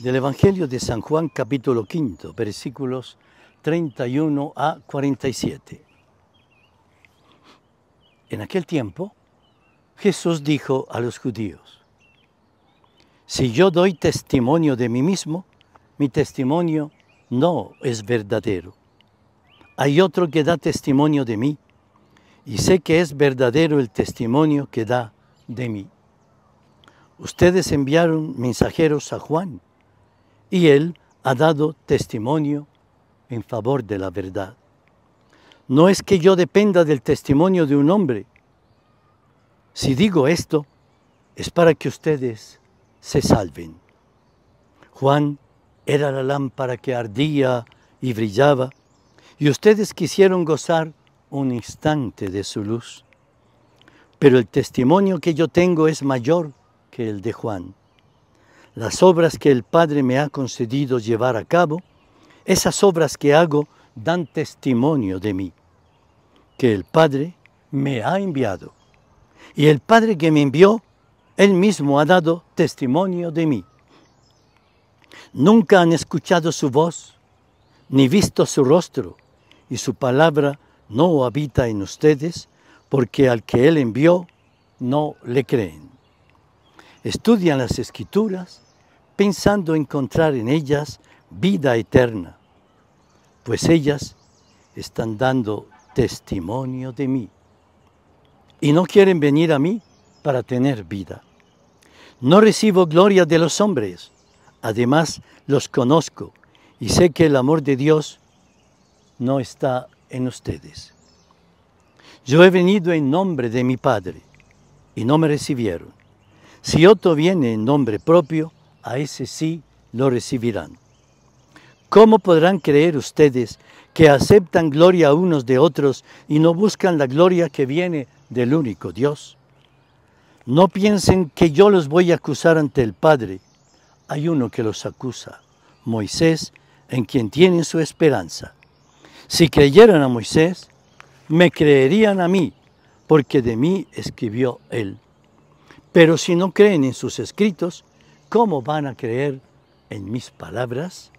del Evangelio de San Juan capítulo 5, versículos 31 a 47. En aquel tiempo, Jesús dijo a los judíos, Si yo doy testimonio de mí mismo, mi testimonio no es verdadero. Hay otro que da testimonio de mí, y sé que es verdadero el testimonio que da de mí. Ustedes enviaron mensajeros a Juan y él ha dado testimonio en favor de la verdad. No es que yo dependa del testimonio de un hombre. Si digo esto, es para que ustedes se salven. Juan era la lámpara que ardía y brillaba, y ustedes quisieron gozar un instante de su luz. Pero el testimonio que yo tengo es mayor que el de Juan las obras que el Padre me ha concedido llevar a cabo, esas obras que hago dan testimonio de mí, que el Padre me ha enviado. Y el Padre que me envió, él mismo ha dado testimonio de mí. Nunca han escuchado su voz, ni visto su rostro, y su palabra no habita en ustedes, porque al que él envió no le creen estudian las escrituras pensando encontrar en ellas vida eterna, pues ellas están dando testimonio de mí y no quieren venir a mí para tener vida. No recibo gloria de los hombres, además los conozco y sé que el amor de Dios no está en ustedes. Yo he venido en nombre de mi Padre y no me recibieron. Si otro viene en nombre propio, a ese sí lo recibirán. ¿Cómo podrán creer ustedes que aceptan gloria unos de otros y no buscan la gloria que viene del único Dios? No piensen que yo los voy a acusar ante el Padre. Hay uno que los acusa, Moisés, en quien tienen su esperanza. Si creyeran a Moisés, me creerían a mí, porque de mí escribió él. Pero si no creen en sus escritos, ¿cómo van a creer en mis palabras?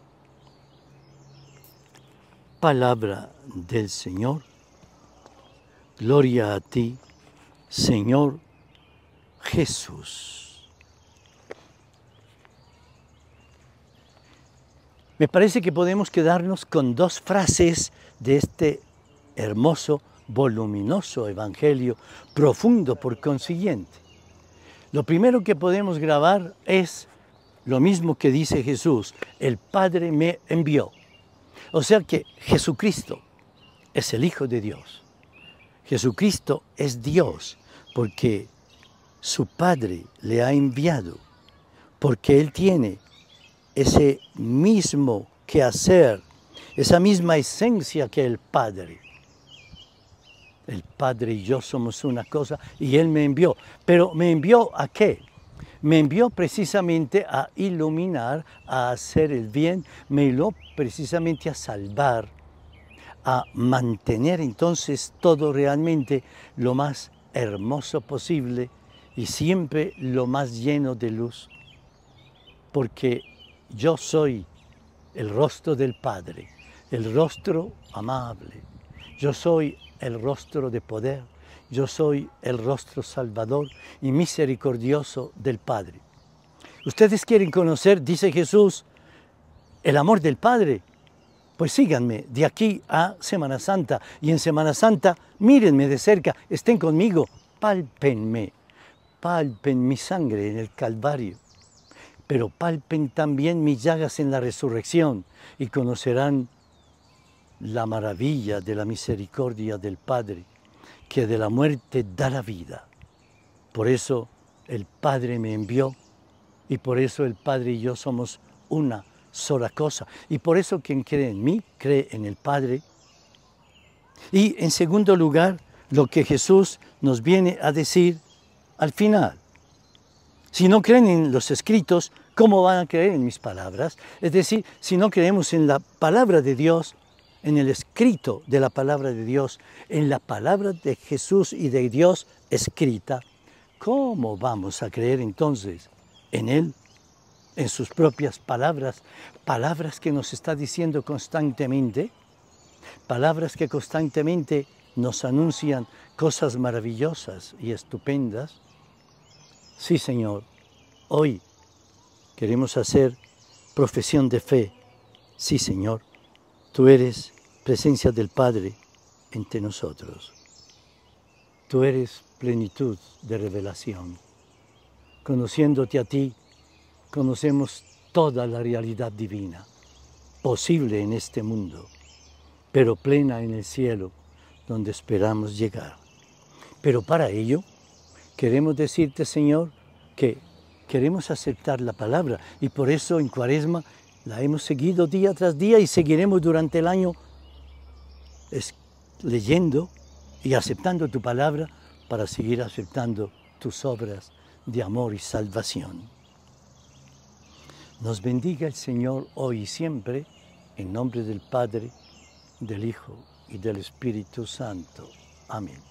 Palabra del Señor. Gloria a ti, Señor Jesús. Me parece que podemos quedarnos con dos frases de este hermoso, voluminoso Evangelio, profundo por consiguiente. Lo primero que podemos grabar es lo mismo que dice Jesús, el Padre me envió. O sea que Jesucristo es el Hijo de Dios. Jesucristo es Dios porque su Padre le ha enviado, porque Él tiene ese mismo quehacer, esa misma esencia que el Padre. El Padre y yo somos una cosa y Él me envió. Pero me envió a qué? Me envió precisamente a iluminar, a hacer el bien, me envió precisamente a salvar, a mantener entonces todo realmente lo más hermoso posible y siempre lo más lleno de luz. Porque yo soy el rostro del Padre, el rostro amable. Yo soy el rostro de poder, yo soy el rostro salvador y misericordioso del Padre. Ustedes quieren conocer, dice Jesús, el amor del Padre. Pues síganme de aquí a Semana Santa y en Semana Santa mírenme de cerca, estén conmigo, pálpenme, palpen mi sangre en el Calvario, pero palpen también mis llagas en la resurrección y conocerán la maravilla de la misericordia del Padre, que de la muerte da la vida. Por eso el Padre me envió y por eso el Padre y yo somos una sola cosa. Y por eso quien cree en mí, cree en el Padre. Y en segundo lugar, lo que Jesús nos viene a decir al final. Si no creen en los escritos, ¿cómo van a creer en mis palabras? Es decir, si no creemos en la palabra de Dios, en el escrito de la palabra de Dios, en la palabra de Jesús y de Dios escrita, ¿cómo vamos a creer entonces en Él? En sus propias palabras, palabras que nos está diciendo constantemente, palabras que constantemente nos anuncian cosas maravillosas y estupendas. Sí, Señor, hoy queremos hacer profesión de fe. Sí, Señor. Tú eres presencia del Padre entre nosotros. Tú eres plenitud de revelación. Conociéndote a ti, conocemos toda la realidad divina, posible en este mundo, pero plena en el cielo, donde esperamos llegar. Pero para ello, queremos decirte, Señor, que queremos aceptar la palabra y por eso en Cuaresma la hemos seguido día tras día y seguiremos durante el año leyendo y aceptando tu palabra para seguir aceptando tus obras de amor y salvación. Nos bendiga el Señor hoy y siempre, en nombre del Padre, del Hijo y del Espíritu Santo. Amén.